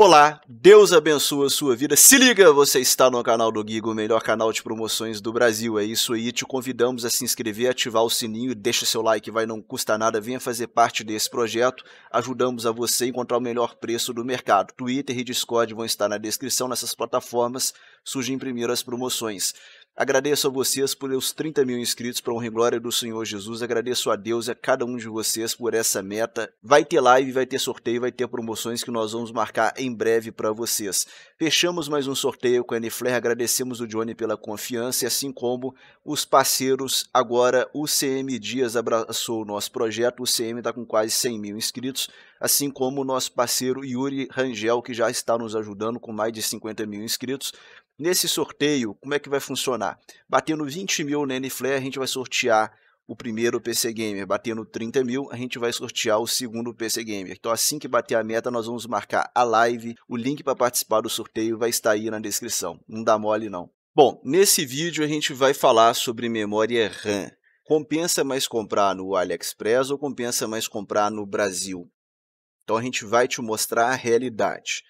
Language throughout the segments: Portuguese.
Olá, Deus abençoe a sua vida. Se liga, você está no canal do Guigo, o melhor canal de promoções do Brasil. É isso aí, te convidamos a se inscrever, ativar o sininho, deixa seu like, vai, não custa nada, venha fazer parte desse projeto. Ajudamos a você encontrar o melhor preço do mercado. Twitter e Discord vão estar na descrição, nessas plataformas surgem primeiro as promoções. Agradeço a vocês por os 30 mil inscritos para honra e glória do Senhor Jesus. Agradeço a Deus e a cada um de vocês por essa meta. Vai ter live, vai ter sorteio, vai ter promoções que nós vamos marcar em breve para vocês. Fechamos mais um sorteio com a Anifler. Agradecemos o Johnny pela confiança, assim como os parceiros. Agora o CM Dias abraçou o nosso projeto. O CM está com quase 100 mil inscritos, assim como o nosso parceiro Yuri Rangel, que já está nos ajudando com mais de 50 mil inscritos. Nesse sorteio, como é que vai funcionar? Batendo 20 mil na Nflair a gente vai sortear o primeiro PC Gamer. Batendo 30 mil, a gente vai sortear o segundo PC Gamer. Então, assim que bater a meta, nós vamos marcar a live. O link para participar do sorteio vai estar aí na descrição. Não dá mole, não. Bom, nesse vídeo a gente vai falar sobre memória RAM. Compensa mais comprar no AliExpress ou compensa mais comprar no Brasil? Então a gente vai te mostrar a realidade.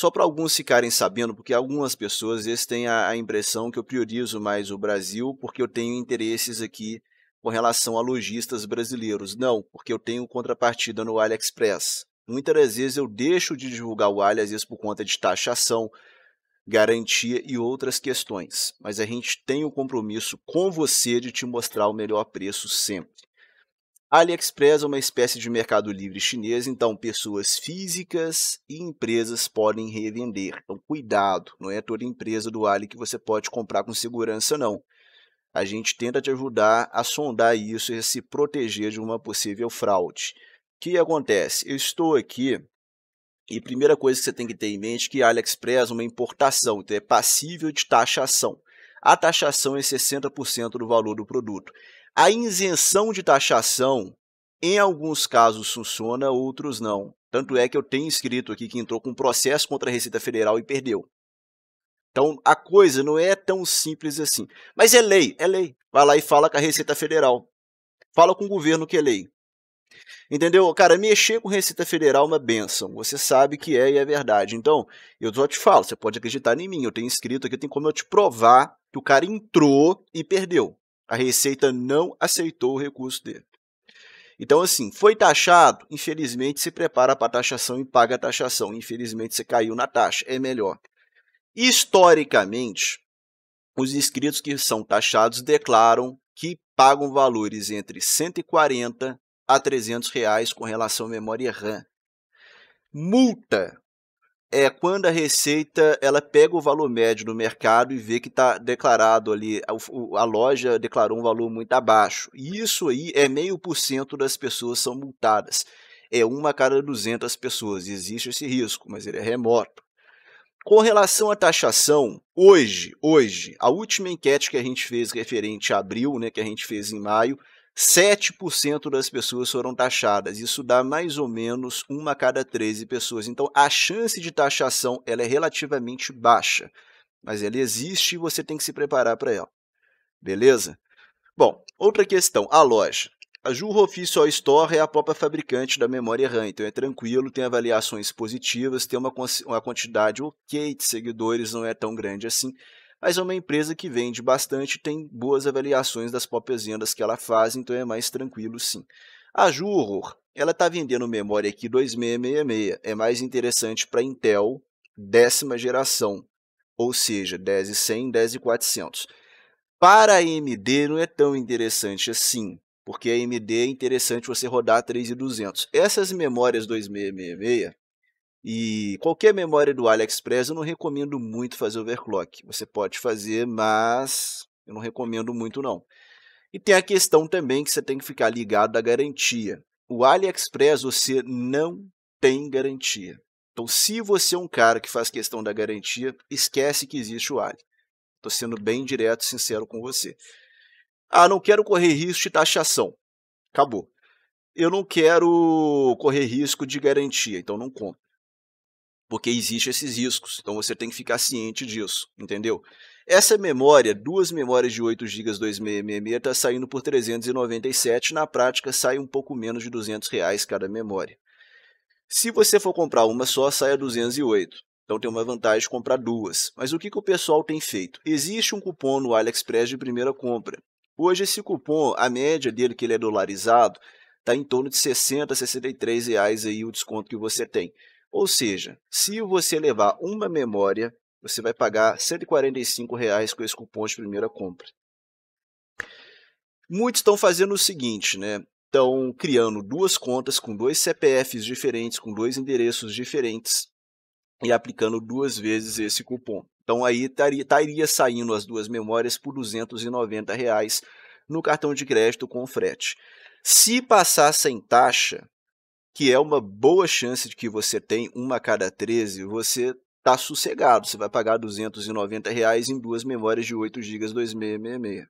Só para alguns ficarem sabendo, porque algumas pessoas eles têm a, a impressão que eu priorizo mais o Brasil porque eu tenho interesses aqui com relação a lojistas brasileiros. Não, porque eu tenho contrapartida no AliExpress. Muitas vezes eu deixo de divulgar o Ali, às vezes por conta de taxação, garantia e outras questões. Mas a gente tem o um compromisso com você de te mostrar o melhor preço sempre. AliExpress é uma espécie de mercado livre chinês, então pessoas físicas e empresas podem revender. Então, cuidado, não é toda empresa do Ali que você pode comprar com segurança, não. A gente tenta te ajudar a sondar isso e se proteger de uma possível fraude. O que acontece? Eu estou aqui e primeira coisa que você tem que ter em mente é que AliExpress é uma importação, então é passível de taxação. A taxação é 60% do valor do produto. A isenção de taxação, em alguns casos, funciona, outros não. Tanto é que eu tenho escrito aqui que entrou com processo contra a Receita Federal e perdeu. Então, a coisa não é tão simples assim. Mas é lei, é lei. Vai lá e fala com a Receita Federal. Fala com o governo que é lei. Entendeu? Cara, mexer com Receita Federal é uma benção. Você sabe que é e é verdade. Então, eu só te falo, você pode acreditar em mim. Eu tenho escrito aqui, tem como eu te provar que o cara entrou e perdeu. A Receita não aceitou o recurso dele. Então, assim, foi taxado, infelizmente se prepara para a taxação e paga a taxação. Infelizmente você caiu na taxa, é melhor. Historicamente, os inscritos que são taxados declaram que pagam valores entre 140 a 300 reais com relação à memória RAM. Multa é quando a receita ela pega o valor médio no mercado e vê que está declarado ali, a, a, loja declarou um valor muito abaixo. E isso aí é meio por cento das pessoas são multadas. É uma a cada 200 pessoas. Existe esse risco, mas ele é remoto. Com relação à taxação, hoje, hoje, a última enquete que a gente fez referente a abril, né, que a gente fez em maio, 7% das pessoas foram taxadas. Isso dá mais ou menos uma a cada 13 pessoas. Então, a chance de taxação ela é relativamente baixa, mas ela existe e você tem que se preparar para ela. Beleza? Bom, outra questão, a loja. A Jurro Official Store é a própria fabricante da memória RAM, então é tranquilo, tem avaliações positivas, tem uma, uma quantidade ok de seguidores, não é tão grande assim mas é uma empresa que vende bastante, tem boas avaliações das próprias vendas que ela faz, então é mais tranquilo sim. A Juror, ela está vendendo memória aqui 2666, é mais interessante para Intel décima geração, ou seja, 10100, 10400. Para a AMD não é tão interessante assim, porque a AMD é interessante você rodar 3200. Essas memórias 2666 e qualquer memória do AliExpress eu não recomendo muito fazer overclock. Você pode fazer, mas eu não recomendo muito não. E tem a questão também que você tem que ficar ligado da garantia. O AliExpress você não tem garantia. Então, se você é um cara que faz questão da garantia, esquece que existe o Ali. Estou sendo bem direto e sincero com você. Ah, não quero correr risco de taxação. Acabou. Eu não quero correr risco de garantia, então não compro porque existem esses riscos. Então você tem que ficar ciente disso, entendeu? Essa memória, duas memórias de 8 GB 2666, está saindo por 397, na prática sai um pouco menos de 200 reais cada memória. Se você for comprar uma só, sai a 208. Então tem uma vantagem de comprar duas. Mas o que, que o pessoal tem feito? Existe um cupom no AliExpress de primeira compra. Hoje esse cupom, a média dele que ele é dolarizado, está em torno de 60, 63 reais aí o desconto que você tem. Ou seja, se você levar uma memória, você vai pagar R$ 145,00 com esse cupom de primeira compra. Muitos estão fazendo o seguinte, né? Estão criando duas contas com dois CPFs diferentes, com dois endereços diferentes e aplicando duas vezes esse cupom. Então aí estaria tá, saindo as duas memórias por R$ 290 no cartão de crédito com frete. Se passar sem taxa, que é uma boa chance de que você tem uma a cada 13, você está sossegado. Você vai pagar 290 reais em duas memórias de 8 GB 2666.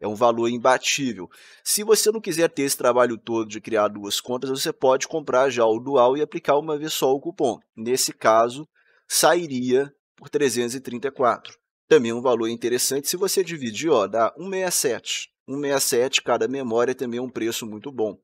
É um valor imbatível. Se você não quiser ter esse trabalho todo de criar duas contas, você pode comprar já o dual e aplicar uma vez só o cupom. Nesse caso, sairia por 334. Também é um valor interessante se você dividir, ó, dá 167. 167 cada memória também é um preço muito bom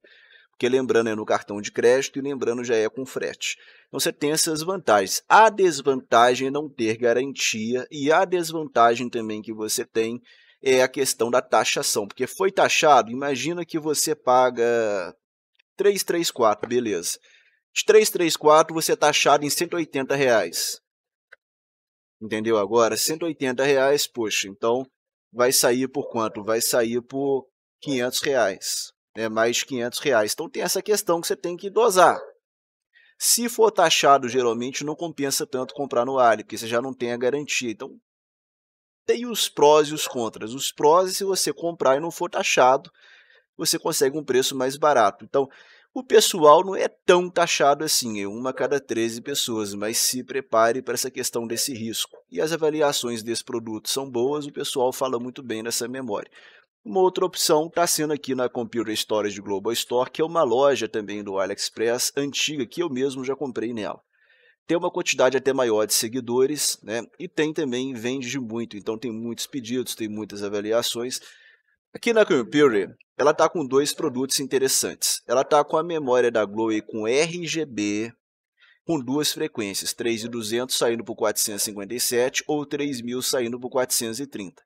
porque lembrando é no cartão de crédito e lembrando já é com frete. Então você tem essas vantagens. A desvantagem é não ter garantia e a desvantagem também que você tem é a questão da taxação, porque foi taxado, imagina que você paga 334, beleza. De 334 você é taxado em 180 reais. Entendeu agora? 180 reais, poxa, então vai sair por quanto? Vai sair por 500 reais né, mais 500 reais. Então tem essa questão que você tem que dosar. Se for taxado, geralmente não compensa tanto comprar no Ali, porque você já não tem a garantia. Então tem os prós e os contras. Os prós, se você comprar e não for taxado, você consegue um preço mais barato. Então o pessoal não é tão taxado assim, é uma a cada 13 pessoas, mas se prepare para essa questão desse risco. E as avaliações desse produto são boas, o pessoal fala muito bem nessa memória. Uma outra opção está sendo aqui na Computer Storage Global Store, que é uma loja também do AliExpress antiga que eu mesmo já comprei nela. Tem uma quantidade até maior de seguidores, né? E tem também, vende de muito, então tem muitos pedidos, tem muitas avaliações. Aqui na Computer, ela está com dois produtos interessantes. Ela está com a memória da Glow com RGB, com duas frequências, 3200 saindo por 457 ou 3000 saindo por 430.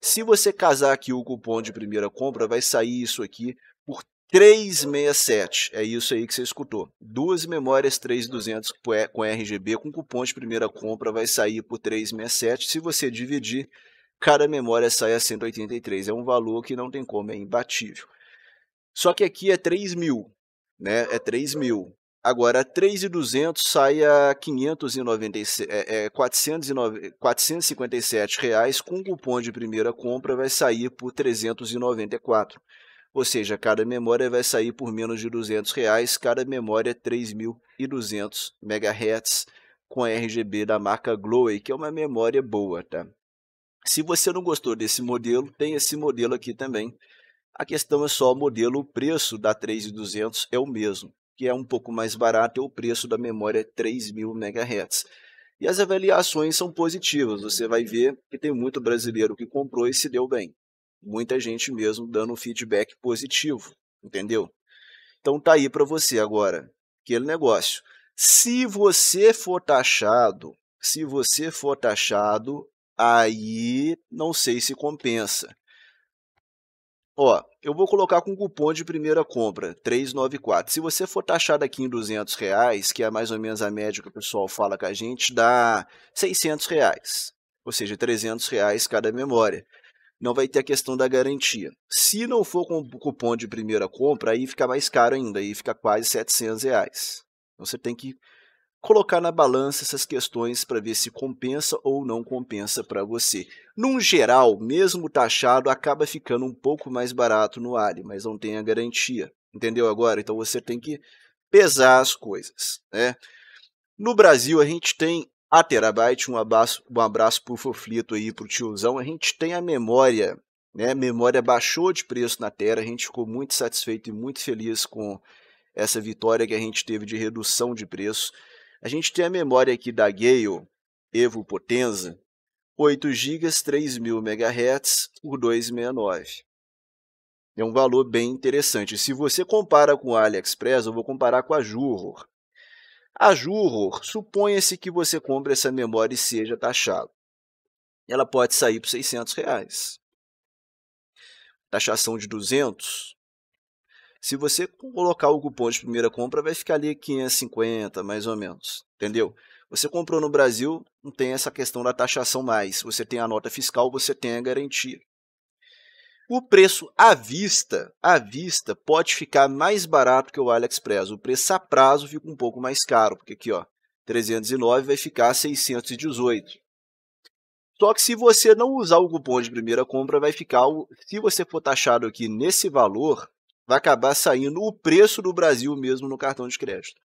Se você casar aqui o cupom de primeira compra, vai sair isso aqui por 367. É isso aí que você escutou. Duas memórias 3200 com RGB com cupom de primeira compra vai sair por 367. Se você dividir, cada memória sai a 183. É um valor que não tem como, é imbatível. Só que aqui é 3000, mil, né? É 3000. mil. Agora, 3,200 sai a 597, é, é, 409, reais com cupom de primeira compra vai sair por 394. Ou seja, cada memória vai sair por menos de 200 reais, cada memória 3.200 MHz com RGB da marca glowy que é uma memória boa, tá? Se você não gostou desse modelo, tem esse modelo aqui também. A questão é só o modelo, o preço da 3200 é o mesmo que é um pouco mais barato, e o preço da memória é 3.000 MHz. E as avaliações são positivas, você vai ver que tem muito brasileiro que comprou e se deu bem. Muita gente mesmo dando feedback positivo, entendeu? Então tá aí para você agora, aquele negócio. Se você for taxado, se você for taxado, aí não sei se compensa. Ó, eu vou colocar com cupom de primeira compra, 394. Se você for taxado aqui em 200 reais, que é mais ou menos a média que o pessoal fala com a gente, dá 600 reais, ou seja, 300 reais cada memória. Não vai ter a questão da garantia. Se não for com cupom de primeira compra, aí fica mais caro ainda, aí fica quase 700 reais. Então você tem que colocar na balança essas questões para ver se compensa ou não compensa para você. Num geral, mesmo taxado, acaba ficando um pouco mais barato no Ali, mas não tem a garantia. Entendeu agora? Então você tem que pesar as coisas. Né? No Brasil, a gente tem a Terabyte, um abraço, um abraço o Foflito aí, pro tiozão. A gente tem a memória, né? A memória baixou de preço na Terra, a gente ficou muito satisfeito e muito feliz com essa vitória que a gente teve de redução de preço. A gente tem a memória aqui da Gale Evo Potenza, 8 GB, 3000 MHz por 269. É um valor bem interessante. Se você compara com a AliExpress, eu vou comparar com a Juror. A Juror, suponha-se que você compre essa memória e seja taxado. Ela pode sair por 600 reais. Taxação de 200, se você colocar o cupom de primeira compra, vai ficar ali 550, mais ou menos, entendeu? Você comprou no Brasil, não tem essa questão da taxação mais. Você tem a nota fiscal, você tem a garantia. O preço à vista, à vista pode ficar mais barato que o AliExpress. O preço a prazo fica um pouco mais caro, porque aqui, ó, 309 vai ficar 618. Só que se você não usar o cupom de primeira compra, vai ficar, se você for taxado aqui nesse valor, vai acabar saindo o preço do Brasil mesmo no cartão de crédito.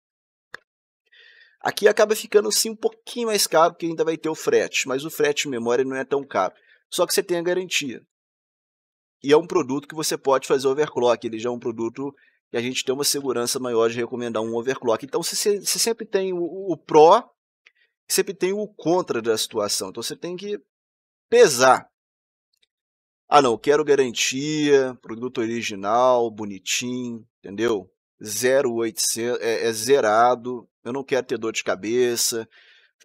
Aqui acaba ficando sim um pouquinho mais caro, porque ainda vai ter o frete, mas o frete de memória não é tão caro. Só que você tem a garantia. E é um produto que você pode fazer overclock, ele já é um produto que a gente tem uma segurança maior de recomendar um overclock. Então você, você sempre tem o, o pró, sempre tem o contra da situação. Então você tem que pesar ah, não, quero garantia, produto original, bonitinho, entendeu? 0,800, é, é zerado, eu não quero ter dor de cabeça,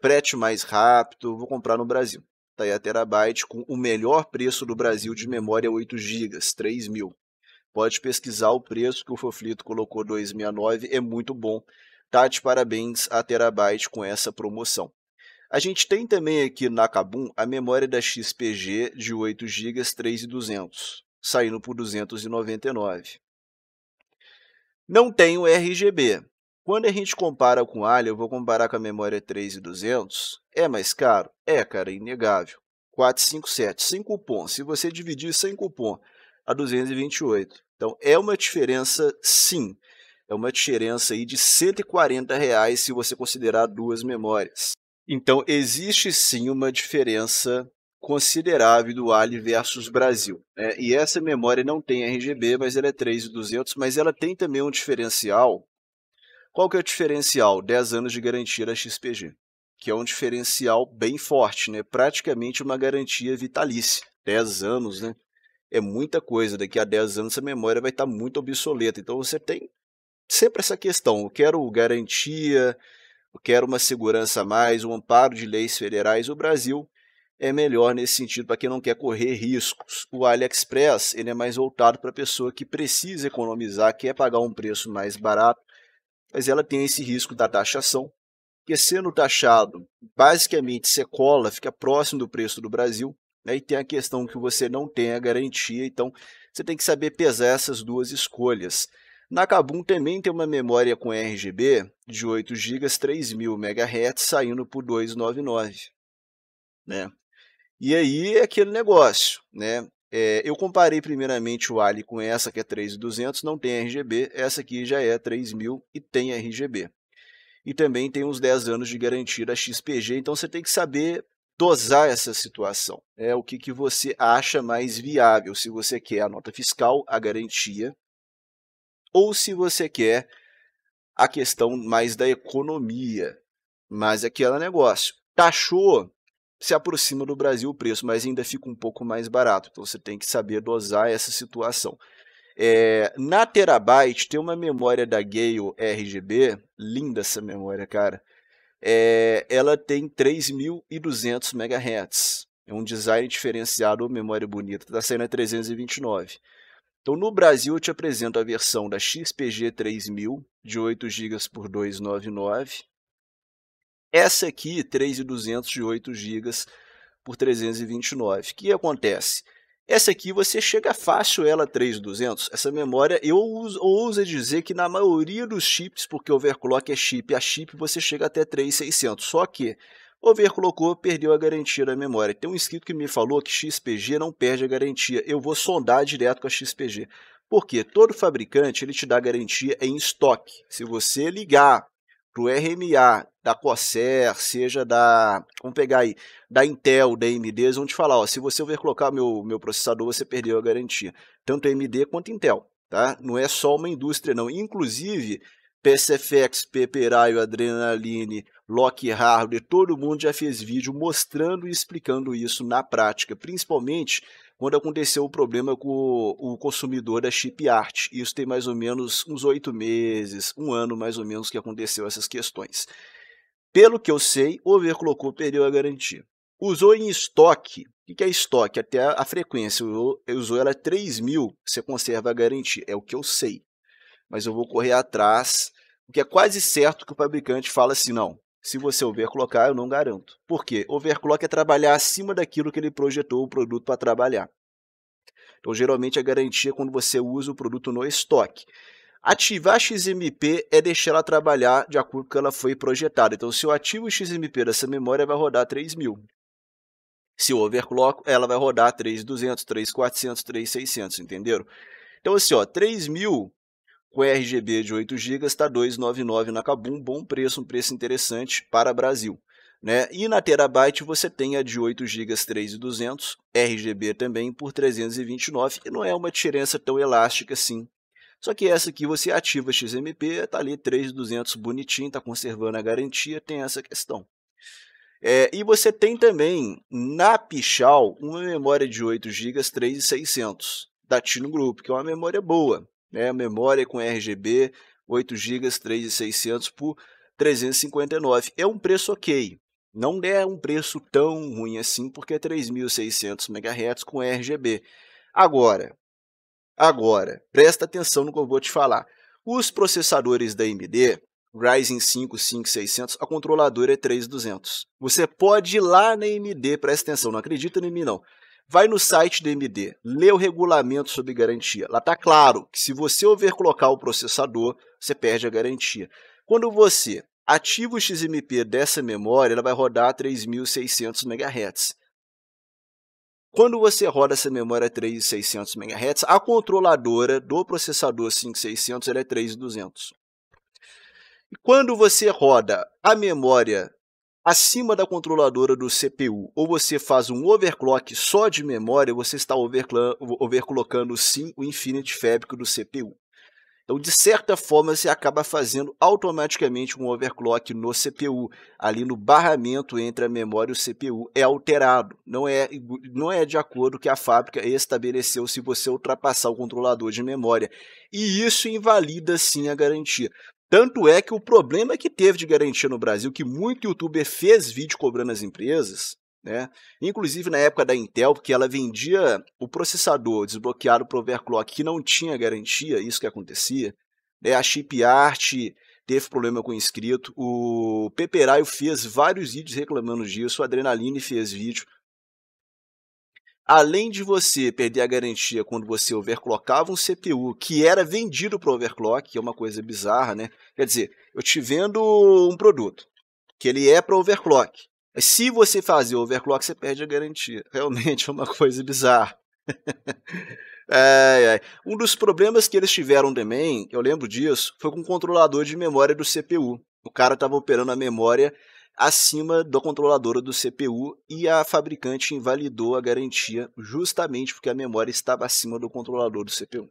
frete mais rápido, vou comprar no Brasil. Tá aí a Terabyte com o melhor preço do Brasil de memória 8 GB, 3 mil. Pode pesquisar o preço que o Foflito colocou 269, é muito bom. Tá de parabéns a Terabyte com essa promoção. A gente tem também aqui na Kabum a memória da XPG de 8 GB 3200, saindo por 299. Não tem o RGB. Quando a gente compara com a Alia, eu vou comparar com a memória 3200, é mais caro? É, cara, é inegável. 457, sem cupom. Se você dividir sem cupom a 228. Então, é uma diferença, sim. É uma diferença aí de R$ 140 reais se você considerar duas memórias. Então, existe sim uma diferença considerável do Ali versus Brasil. Né? E essa memória não tem RGB, mas ela é 3200, mas ela tem também um diferencial. Qual que é o diferencial? 10 anos de garantia da XPG, que é um diferencial bem forte, né? praticamente uma garantia vitalícia. 10 anos, né? É muita coisa. Daqui a 10 anos essa memória vai estar muito obsoleta. Então você tem sempre essa questão. Eu quero garantia, quer uma segurança a mais, um amparo de leis federais, o Brasil é melhor nesse sentido para quem não quer correr riscos. O AliExpress ele é mais voltado para a pessoa que precisa economizar, quer pagar um preço mais barato, mas ela tem esse risco da taxação, que sendo taxado, basicamente você cola, fica próximo do preço do Brasil, né? e tem a questão que você não tem a garantia, então você tem que saber pesar essas duas escolhas. Na Kabum também tem uma memória com RGB de 8 GB 3000 MHz saindo por 299, né? E aí é aquele negócio, né? É, eu comparei primeiramente o Ali com essa que é 3200, não tem RGB, essa aqui já é 3000 e tem RGB. E também tem uns 10 anos de garantia da XPG, então você tem que saber dosar essa situação. É o que, que você acha mais viável, se você quer a nota fiscal, a garantia, ou se você quer a questão mais da economia, mas aquele negócio. Taxou, se aproxima do Brasil o preço, mas ainda fica um pouco mais barato. Então você tem que saber dosar essa situação. É, na Terabyte tem uma memória da Gale RGB, linda essa memória, cara. É, ela tem 3.200 MHz. É um design diferenciado, memória bonita. Está saindo a 329. Então, no Brasil, eu te apresento a versão da XPG 3000, de 8 GB por 299. Essa aqui, 3200 de 8 GB por 329. O que acontece? Essa aqui você chega fácil ela 3200. Essa memória eu ouso dizer que na maioria dos chips, porque o overclock é chip a chip, você chega até 3600. Só que Over colocou, perdeu a garantia da memória. Tem um inscrito que me falou que XPG não perde a garantia. Eu vou sondar direto com a XPG. Porque todo fabricante ele te dá garantia em estoque. Se você ligar para o RMA da Corsair, seja da. Vamos pegar aí, da Intel, da AMD, eles vão te falar: ó, se você overclockar meu, meu processador, você perdeu a garantia. Tanto AMD quanto Intel. Tá? Não é só uma indústria, não. Inclusive, PSFX, Peperaio, Adrenaline, Lock Hardware, todo mundo já fez vídeo mostrando e explicando isso na prática, principalmente quando aconteceu o problema com o consumidor da chip art. Isso tem mais ou menos uns oito meses, um ano mais ou menos que aconteceu essas questões. Pelo que eu sei, Over colocou perdeu a garantia. Usou em estoque. O que é estoque? Até a frequência. Usou ela 3 mil, você conserva a garantia. É o que eu sei mas eu vou correr atrás, porque é quase certo que o fabricante fala assim, não, se você overclockar, eu não garanto. Por quê? Overclock é trabalhar acima daquilo que ele projetou o produto para trabalhar. Então, geralmente, a garantia é quando você usa o produto no estoque. Ativar XMP é deixar ela trabalhar de acordo com que ela foi projetada. Então, se eu ativo o XMP dessa memória, vai rodar 3.000. Se eu overclock, ela vai rodar 3.200, 3.400, 3.600, entenderam? Então, assim, ó, 3.000 com RGB de 8 GB está 299 na Kabum, bom preço, um preço interessante para Brasil. Né? E na Terabyte você tem a de 8 GB 3200, RGB também por 329 e não é uma diferença tão elástica assim. Só que essa aqui você ativa XMP, tá ali 3200 bonitinho, tá conservando a garantia, tem essa questão. É, e você tem também na Pichal uma memória de 8 GB 3600 da Tino Group, que é uma memória boa né? memória com RGB, 8 GB, 3.600 por 359. É um preço ok, não é um preço tão ruim assim, porque é 3.600 MHz com RGB. Agora, agora, presta atenção no que eu vou te falar. Os processadores da AMD, Ryzen 5 5600, a controladora é 3200. Você pode ir lá na AMD, presta atenção, não acredita em mim não. Vai no site do MD, lê o regulamento sobre garantia. Lá está claro que se você overclockar o processador, você perde a garantia. Quando você ativa o XMP dessa memória, ela vai rodar a 3600 MHz. Quando você roda essa memória 3600 MHz, a controladora do processador 5600 ela é 3200. E quando você roda a memória acima da controladora do CPU, ou você faz um overclock só de memória, você está overclockando sim o Infinity Fabric do CPU. Então, de certa forma, você acaba fazendo automaticamente um overclock no CPU. Ali no barramento entre a memória e o CPU é alterado. Não é, não é de acordo que a fábrica estabeleceu se você ultrapassar o controlador de memória. E isso invalida sim a garantia. Tanto é que o problema que teve de garantia no Brasil, que muito youtuber fez vídeo cobrando as empresas, né? Inclusive na época da Intel, porque ela vendia o processador desbloqueado para overclock que não tinha garantia, isso que acontecia. Né? A ChipArt teve problema com o inscrito, o Peperaio fez vários vídeos reclamando disso, o Adrenaline fez vídeo além de você perder a garantia quando você overclockava um CPU que era vendido para overclock, que é uma coisa bizarra, né? Quer dizer, eu te vendo um produto que ele é para overclock. mas Se você fazer overclock, você perde a garantia. Realmente é uma coisa bizarra. é, é. Um dos problemas que eles tiveram também, eu lembro disso, foi com o controlador de memória do CPU. O cara estava operando a memória acima da controladora do CPU e a fabricante invalidou a garantia justamente porque a memória estava acima do controlador do CPU.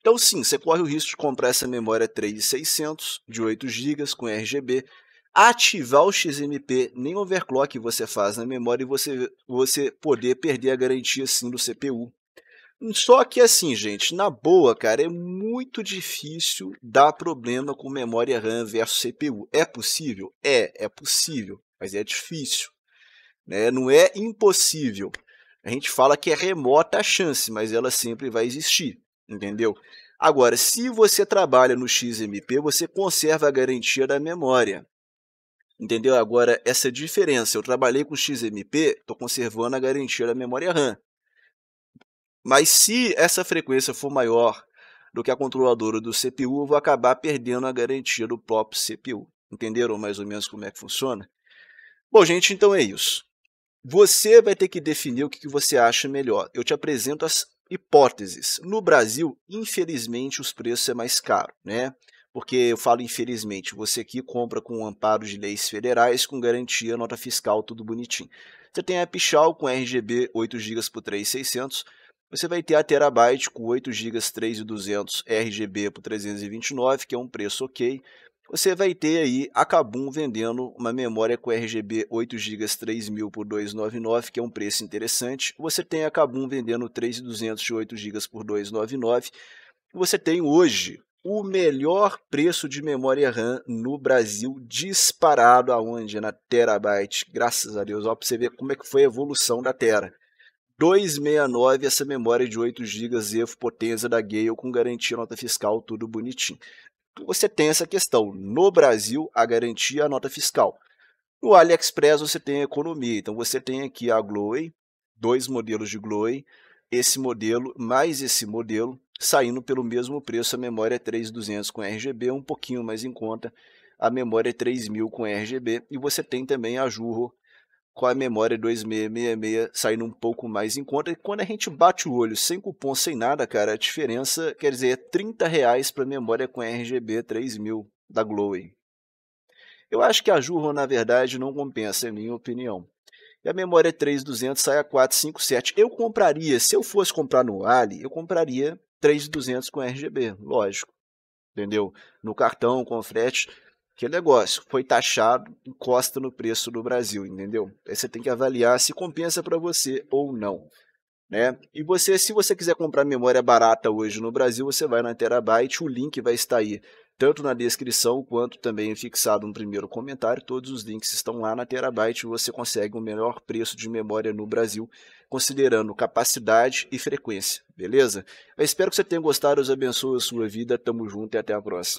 Então, sim, você corre o risco de comprar essa memória 3600 de 8 GB com RGB, ativar o XMP, nem overclock você faz na memória e você, você poder perder a garantia sim do CPU só que assim, gente, na boa, cara, é muito difícil dar problema com memória RAM versus CPU. É possível? É, é possível, mas é difícil. Né? Não é impossível. A gente fala que é remota a chance, mas ela sempre vai existir, entendeu? Agora, se você trabalha no XMP, você conserva a garantia da memória. Entendeu? Agora, essa diferença, eu trabalhei com XMP, estou conservando a garantia da memória RAM. Mas se essa frequência for maior do que a controladora do CPU, eu vou acabar perdendo a garantia do próprio CPU. Entenderam mais ou menos como é que funciona? Bom, gente, então é isso. Você vai ter que definir o que você acha melhor. Eu te apresento as hipóteses. No Brasil, infelizmente, os preços é mais caros, né? Porque eu falo infelizmente, você aqui compra com um amparo de leis federais, com garantia, nota fiscal, tudo bonitinho. Você tem a Pichal com RGB 8 GB por 3,600 você vai ter a Terabyte com 8 GB 3200 RGB por 329, que é um preço ok. Você vai ter aí a Kabum vendendo uma memória com RGB 8 GB 3000 por 299, que é um preço interessante. Você tem a Kabum vendendo 3208 GB por 299. Você tem hoje o melhor preço de memória RAM no Brasil, disparado aonde? Na Terabyte. Graças a Deus, ó, para você ver como é que foi a evolução da Tera. 269 essa memória de 8 GB EFO potência da Gale com garantia nota fiscal, tudo bonitinho. Então, você tem essa questão. No Brasil, a garantia é a nota fiscal. No AliExpress você tem a economia. Então você tem aqui a Glowy, dois modelos de Glowy, esse modelo mais esse modelo, saindo pelo mesmo preço. A memória é 3200 com RGB, um pouquinho mais em conta. A memória é 3000 com RGB. E você tem também a Jurro com a memória 2666 saindo um pouco mais em conta. E quando a gente bate o olho sem cupom, sem nada, cara, a diferença, quer dizer, é 30 reais para memória com RGB 3000 da Glowing. Eu acho que a Jurro, na verdade, não compensa, é minha opinião. E a memória 3200 sai a 457. Eu compraria, se eu fosse comprar no Ali, eu compraria 3200 com RGB, lógico. Entendeu? No cartão, com frete. Que negócio, foi taxado, encosta no preço do Brasil, entendeu? Aí você tem que avaliar se compensa para você ou não. Né? E você, se você quiser comprar memória barata hoje no Brasil, você vai na Terabyte, o link vai estar aí, tanto na descrição quanto também fixado no primeiro comentário. Todos os links estão lá na Terabyte, você consegue o melhor preço de memória no Brasil, considerando capacidade e frequência, beleza? Eu espero que você tenha gostado, Deus abençoe a sua vida, tamo junto e até a próxima.